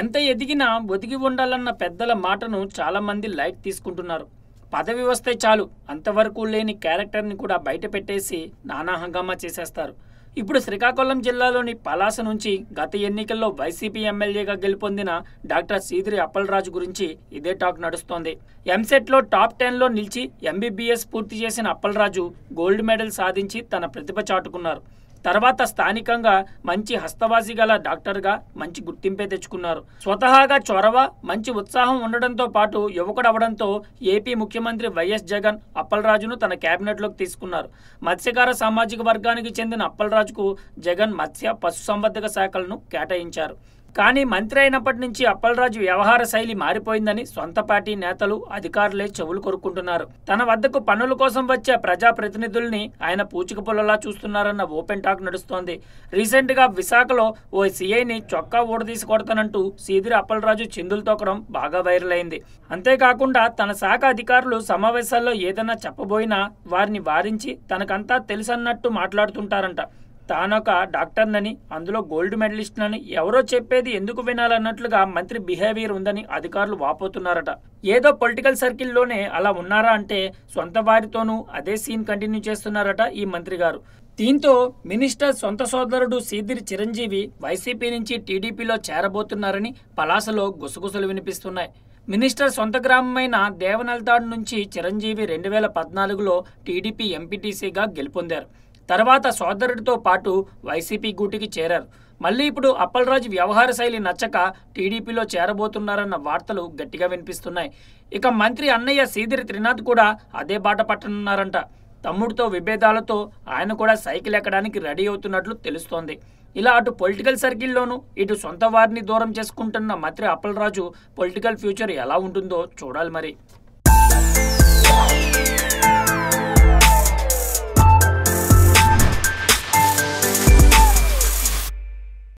ఎంత ఎదిగినా బొదిగి ఉండాలన్న పెద్దల మాటను చాలామంది లైట్ తీసుకుంటున్నారు పదవి వస్తే చాలు అంతవరకు లేని క్యారెక్టర్ని కూడా బయట పెట్టేసి నానా హంగామా చేసేస్తారు ఇప్పుడు శ్రీకాకుళం జిల్లాలోని పలాస నుంచి గత ఎన్నికల్లో వైసీపీ ఎమ్మెల్యేగా గెలుపొందిన డాక్టర్ సీదిరి అప్పలరాజు గురించి ఇదే టాక్ నడుస్తోంది ఎంసెట్లో టాప్ టెన్లో నిలిచి ఎంబీబీఎస్ పూర్తి చేసిన అప్పలరాజు గోల్డ్ మెడల్ సాధించి తన ప్రతిభ చాటుకున్నారు తర్వాత స్థానికంగా మంచి హస్తవాసి గల డాక్టర్గా మంచి గుర్తింపే తెచ్చుకున్నారు స్వతహాగా చొరవ మంచి ఉత్సాహం ఉండడంతో పాటు యువకుడు అవడంతో ఏపీ ముఖ్యమంత్రి వైఎస్ జగన్ అప్పలరాజును తన క్యాబినెట్లోకి తీసుకున్నారు మత్స్యకార సామాజిక వర్గానికి చెందిన అప్పలరాజుకు జగన్ మత్స్య పశుసంవర్ధక శాఖలను కేటాయించారు కానీ మంత్రి అయినప్పటి నుంచి అప్పలరాజు వ్యవహార శైలి మారిపోయిందని సొంత పార్టీ నేతలు అధికారులే చెవులు కొరుక్కుంటున్నారు తన వద్దకు పనుల కోసం వచ్చే ప్రజాప్రతినిధుల్ని ఆయన పూచికపుల్లలా చూస్తున్నారన్న ఓపెన్ టాక్ నడుస్తోంది రీసెంట్గా విశాఖలో ఓ సీఐని చొక్కా ఊడదీసి కొడతానంటూ సీదిరి అప్పలరాజు చిందులు తొక్కడం బాగా వైరల్ అయింది అంతేకాకుండా తన శాఖ అధికారులు సమావేశాల్లో ఏదైనా చెప్పబోయినా వారిని వారించి తనకంతా తెలుసన్నట్టు మాట్లాడుతుంటారంట తానొక డాక్టర్నని అందులో గోల్డ్ మెడలిస్ట్నని ఎవరో చెప్పేది ఎందుకు వినాలన్నట్లుగా మంత్రి బిహేవియర్ ఉందని అధికారులు వాపోతున్నారట ఏదో పొలిటికల్ సర్కిల్లోనే అలా ఉన్నారా అంటే సొంత వారితోనూ అదే సీన్ కంటిన్యూ చేస్తున్నారట ఈ మంత్రి గారు దీంతో మినిస్టర్ సొంత సోదరుడు సీదిరి చిరంజీవి వైసీపీ నుంచి టీడీపీలో చేరబోతున్నారని పలాసలో గుసగుసలు వినిపిస్తున్నాయి మినిస్టర్ సొంత గ్రామమైన దేవనల్తాడ్ నుంచి చిరంజీవి రెండు వేల పద్నాలుగులో టీడీపీ ఎంపీటీసీగా గెలుపొందారు తర్వాత సోదరుడితో పాటు వైసీపీ గూటికి చేరారు మళ్ళీ ఇప్పుడు అప్పలరాజు వ్యవహార శైలి నచ్చక టీడీపీలో చేరబోతున్నారన్న వార్తలు గట్టిగా వినిపిస్తున్నాయి ఇక మంత్రి అన్నయ్య సీదిరి త్రినాథ్ కూడా అదే బాట పట్టనున్నారంట తమ్ముడితో విభేదాలతో ఆయన కూడా సైకిల్ ఎక్కడానికి రెడీ అవుతున్నట్లు తెలుస్తోంది ఇలా అటు పొలిటికల్ సర్కిల్లోనూ ఇటు సొంత వారిని దూరం చేసుకుంటున్న మంత్రి అప్పలరాజు పొలిటికల్ ఫ్యూచర్ ఎలా ఉంటుందో చూడాలి మరి